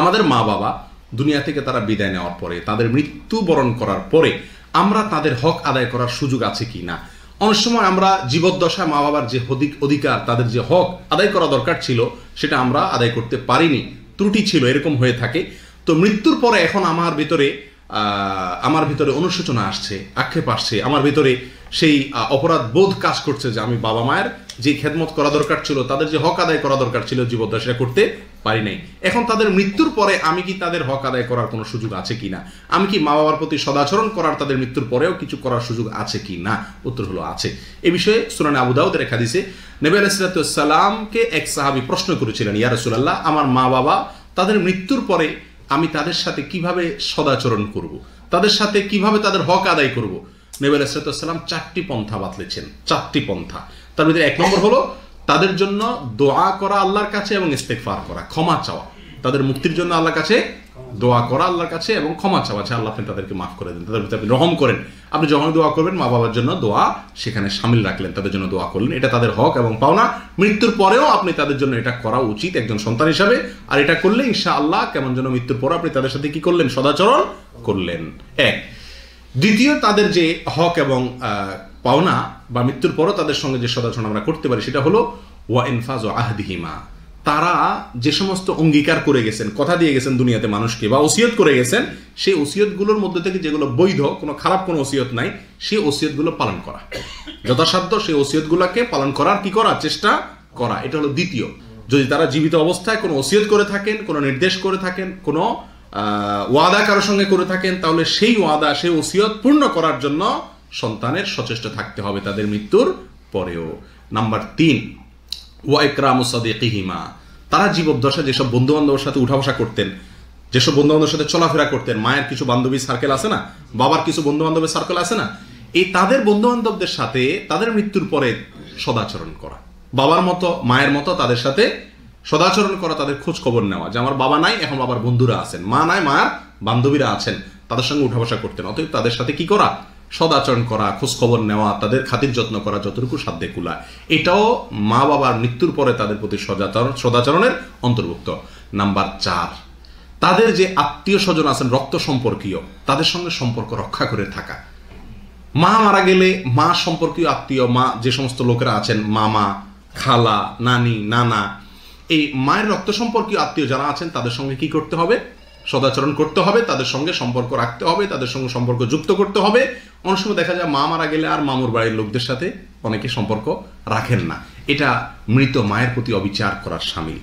আমাদের মা বাবা দুনিয়া থেকে তারা বিদায় নেওয়ার পরে তাদের মৃত্যুবরণ করার পরে আমরা তাদের হক আদায় করার সুযোগ আছে কি না অনেক সময় আমরা জীবদ্দশায় মা বাবার যে অধিকার তাদের যে হক আদায় করা দরকার ছিল সেটা আমরা আদায় করতে পারিনি ত্রুটি ছিল এরকম হয়ে থাকে তো মৃত্যুর পরে এখন আমার ভিতরে আমার ভিতরে অনুশোচনা আসছে আক্ষেপ আসছে আমার ভিতরে সেই অপরাধ বোধ কাজ করছে যে আমি বাবা মায়ের যে খেদমত করা দরকার ছিল তাদের যে হক আদায় করা দরকার ছিল জীবদ্দশা করতে পারি নাই এখন তাদের মৃত্যুর পরে আমি কি তাদের হক আদায় করার কোনো সুযোগ আছে কি না আমি কি মা বাবার প্রতি সদাচরণ করার তাদের মৃত্যুর পরেও কিছু করার সুযোগ আছে কি না উত্তর হলো আছে এ বিষয়ে সুরান আবুদাউদ রেখা দিছে নবী আলাইসালাতামকে এক সাহাবি প্রশ্ন করেছিলেন ইয়ারসুল্লাহ আমার মা বাবা তাদের মৃত্যুর পরে আমি তাদের সাথে কিভাবে সদাচরণ করব। তাদের সাথে কিভাবে তাদের হক আদায় করব। নেবেল আসরাতাম চারটি পন্থা বাতলেছেন চারটি পন্থা তার ভিতরে এক নম্বর হলো তাদের জন্য দোয়া করা আল্লাহর কাছে এবং ইস্তেকফার করা ক্ষমা চাওয়া তাদের মুক্তির জন্য আল্লাহর কাছে দোয়া করা আল্লাহর কাছে এবং ক্ষমা চাওয়া আছে আল্লাহ আপনি তাদেরকে মাফ করে দেন তাদের প্রতি আপনি রহম করেন আপনি যখন দোয়া করবেন মা বাবার জন্য দোয়া সেখানে সামিল রাখলেন তাদের জন্য দোয়া করলেন এটা তাদের হক এবং পাওনা মৃত্যুর পরেও আপনি তাদের জন্য এটা করা উচিত একজন সন্তান হিসাবে আর এটা করলে ঈশা আল্লাহ কেমন যেন মৃত্যুর পর আপনি তাদের সাথে কি করলেন সদাচরণ করলেন এক দ্বিতীয় তাদের যে হক এবং পাওনা বা মৃত্যুর পরও তাদের সঙ্গে যে সদাচরণ আমরা করতে পারি সেটা হলো ওয়া ইনফাজ ও আহদিহিমা তারা যে সমস্ত অঙ্গীকার করে গেছেন কথা দিয়ে গেছেন দুনিয়াতে মানুষকে বা ওসিয়ত করে গেছেন সেই ওসিয়তগুলোর মধ্যে থেকে যেগুলো বৈধ কোনো খারাপ কোনো ওসিয়ত নাই সেই ওসিয়তগুলো পালন করা যথাসাধ্য সেই ওসিয়তগুলোকে পালন করার কি করার চেষ্টা করা এটা হলো দ্বিতীয় যদি তারা জীবিত অবস্থায় কোনো ওসিয়ত করে থাকেন কোনো নির্দেশ করে থাকেন কোনো ওয়াদা কারোর সঙ্গে করে থাকেন তাহলে সেই ওয়াদা সেই ওসিয়ত পূর্ণ করার জন্য সন্তানের সচেষ্ট থাকতে হবে তাদের মৃত্যুর পরেও নাম্বার তিন ওয়াইকরাম সদিকিহিমা তারা জীবদ্দশা যেসব বন্ধু বান্ধবের সাথে উঠা বসা করতেন যেসব বন্ধু বান্ধবের সাথে চলাফেরা করতেন মায়ের কিছু বান্ধবী সার্কেল আছে না বাবার কিছু বন্ধু বান্ধবের সার্কেল আছে না এই তাদের বন্ধু বান্ধবদের সাথে তাদের মৃত্যুর পরে সদাচরণ করা বাবার মতো মায়ের মতো তাদের সাথে সদাচরণ করা তাদের খোঁজ খবর নেওয়া যে আমার বাবা নাই এখন বাবার বন্ধুরা আছেন মা নাই মায়ের বান্ধবীরা আছেন তাদের সঙ্গে উঠা বসা করতেন অতএব তাদের সাথে কি করা সদাচরণ করা খোঁজখবর নেওয়া তাদের খাতির যত্ন করা যতটুকু সাধ্যে কুলা এটাও মা বাবার মৃত্যুর পরে তাদের প্রতি সদাচরণ সদাচরণের অন্তর্ভুক্ত নাম্বার চার তাদের যে আত্মীয় স্বজন আছেন রক্ত সম্পর্কীয় তাদের সঙ্গে সম্পর্ক রক্ষা করে থাকা মা মারা গেলে মা সম্পর্কীয় আত্মীয় মা যে সমস্ত লোকেরা আছেন মামা খালা নানি নানা এই মায়ের রক্ত সম্পর্কীয় আত্মীয় যারা আছেন তাদের সঙ্গে কি করতে হবে সদাচরণ করতে হবে তাদের সঙ্গে সম্পর্ক রাখতে হবে তাদের সঙ্গে সম্পর্ক যুক্ত করতে হবে অনেক সময় দেখা যায় মা মারা গেলে আর মামুর বাড়ির লোকদের সাথে অনেকে সম্পর্ক রাখেন না এটা মৃত মায়ের প্রতি অবিচার করার সামিল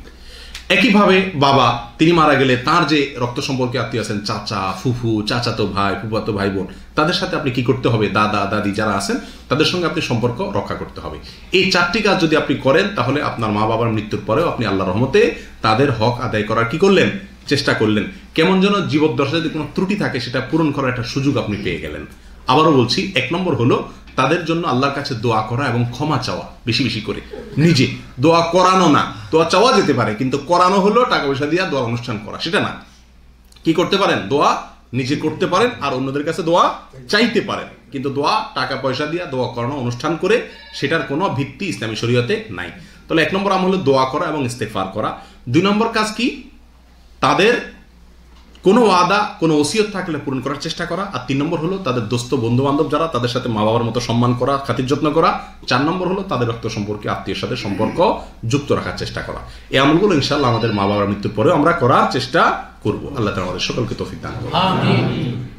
একইভাবে বাবা তিনি মারা গেলে তার যে রক্ত সম্পর্কে আত্মীয় আছেন চাচা ফুফু চাচাতো ভাই ফুফাতো ভাই বোন তাদের সাথে আপনি কি করতে হবে দাদা দাদি যারা আছেন তাদের সঙ্গে আপনি সম্পর্ক রক্ষা করতে হবে এই চারটি কাজ যদি আপনি করেন তাহলে আপনার মা বাবার মৃত্যুর পরেও আপনি আল্লাহ রহমতে তাদের হক আদায় করার কি করলেন চেষ্টা করলেন কেমন যেন জীবদ্দশা যদি কোনো ত্রুটি থাকে সেটা পূরণ করার একটা সুযোগ আপনি পেয়ে গেলেন আবারও বলছি এক নম্বর হলো তাদের জন্য আল্লাহর কাছে দোয়া করা এবং ক্ষমা চাওয়া বেশি বেশি করে নিজে দোয়া করানো না দোয়া চাওয়া যেতে পারে কিন্তু করানো হলো টাকা পয়সা দিয়ে দোয়া অনুষ্ঠান করা সেটা না কি করতে পারেন দোয়া নিজে করতে পারেন আর অন্যদের কাছে দোয়া চাইতে পারেন কিন্তু দোয়া টাকা পয়সা দিয়ে দোয়া করানো অনুষ্ঠান করে সেটার কোনো ভিত্তি ইসলামী শরীয়তে নাই তাহলে এক নম্বর আম হলো দোয়া করা এবং ইস্তেফার করা দুই নম্বর কাজ কি তাদের কোনো ওয়াদা কোনো ওসিয়ত থাকলে পূরণ করার চেষ্টা করা আর তিন নম্বর হলো তাদের দোস্ত বন্ধু বান্ধব যারা তাদের সাথে মা বাবার মতো সম্মান করা খাতির যত্ন করা চার নম্বর হলো তাদের রক্ত সম্পর্কে আত্মীয়ের সাথে সম্পর্ক যুক্ত রাখার চেষ্টা করা এই আমলগুলো ইনশাল্লাহ আমাদের মা বাবার মৃত্যুর পরেও আমরা করার চেষ্টা করবো আল্লাহ আমাদের সকলকে তফিক দান করবো